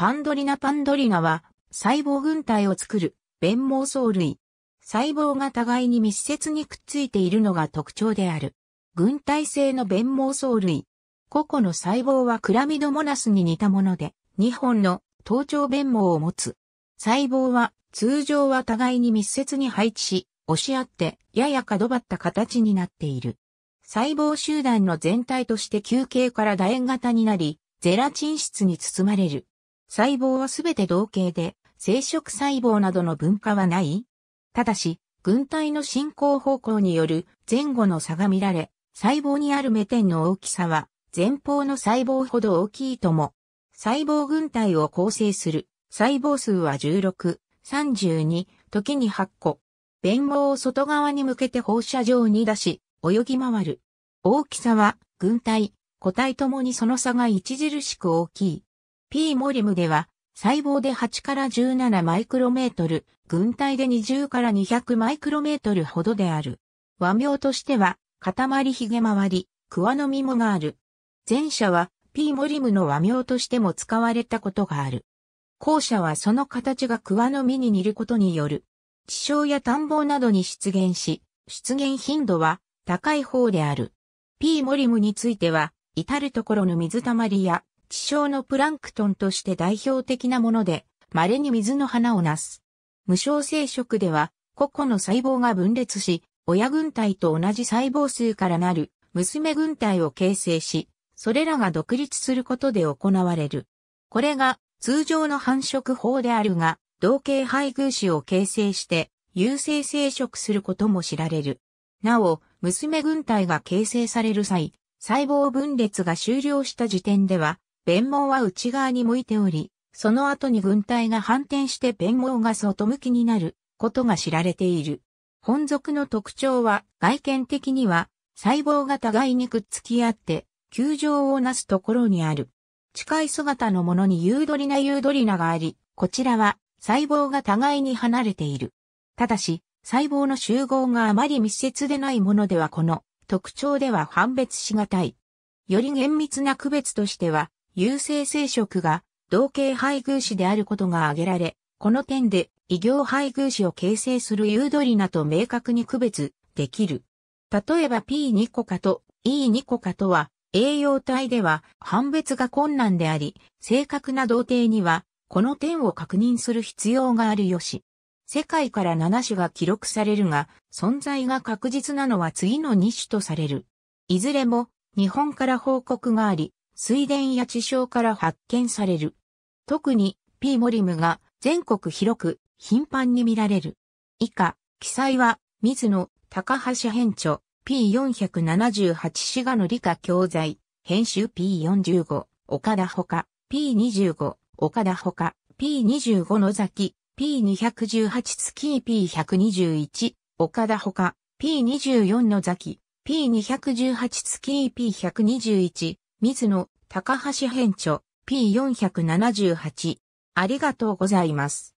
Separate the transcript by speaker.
Speaker 1: パンドリナパンドリナは細胞群体を作る弁毛藻類。細胞が互いに密接にくっついているのが特徴である。群体性の弁毛藻類。個々の細胞はクラミドモナスに似たもので、2本の頭頂弁毛を持つ。細胞は通常は互いに密接に配置し、押し合ってやや角張った形になっている。細胞集団の全体として球形から楕円型になり、ゼラチン質に包まれる。細胞はすべて同型で、生殖細胞などの分化はないただし、軍隊の進行方向による前後の差が見られ、細胞にあるメテンの大きさは前方の細胞ほど大きいとも、細胞軍隊を構成する細胞数は16、32、時に8個。弁毛を外側に向けて放射状に出し、泳ぎ回る。大きさは軍隊、個体ともにその差が著しく大きい。P モリムでは、細胞で8から17マイクロメートル、群体で20から200マイクロメートルほどである。和名としては、塊ひげ回り、桑の実もがある。前者は P モリムの和名としても使われたことがある。後者はその形が桑の実に似ることによる。地床や田んぼなどに出現し、出現頻度は高い方である。P モリムについては、至るところの水たまりや地上のプランクトンとして代表的なもので、稀に水の花をなす。無償生殖では、個々の細胞が分裂し、親軍隊と同じ細胞数からなる娘軍隊を形成し、それらが独立することで行われる。これが通常の繁殖法であるが、同型配偶子を形成して、有性生殖することも知られる。なお、娘軍隊が形成される際、細胞分裂が終了した時点では、弁盲は内側に向いており、その後に軍隊が反転して弁門が外向きになることが知られている。本属の特徴は外見的には細胞が互いにくっつき合って球状をなすところにある。近い姿のものにユードリナユードリナがあり、こちらは細胞が互いに離れている。ただし、細胞の集合があまり密接でないものではこの特徴では判別しがたい。より厳密な区別としては、優性生殖が同型配偶子であることが挙げられ、この点で異形配偶子を形成するユードリナと明確に区別できる。例えば P2 個化と E2 個化とは、栄養体では判別が困難であり、正確な同定には、この点を確認する必要があるよし。世界から7種が記録されるが、存在が確実なのは次の2種とされる。いずれも、日本から報告があり、水田や地床から発見される。特に P. モリムが全国広く頻繁に見られる。以下、記載は水野高橋編著 P478 滋賀の理科教材編集 P45 岡田ほか P25 岡田ほか P25 の崎 P218 月キー P121 岡田ほか P24 の崎 P218 月キー P121 水野高橋編著 P478。ありがとうございます。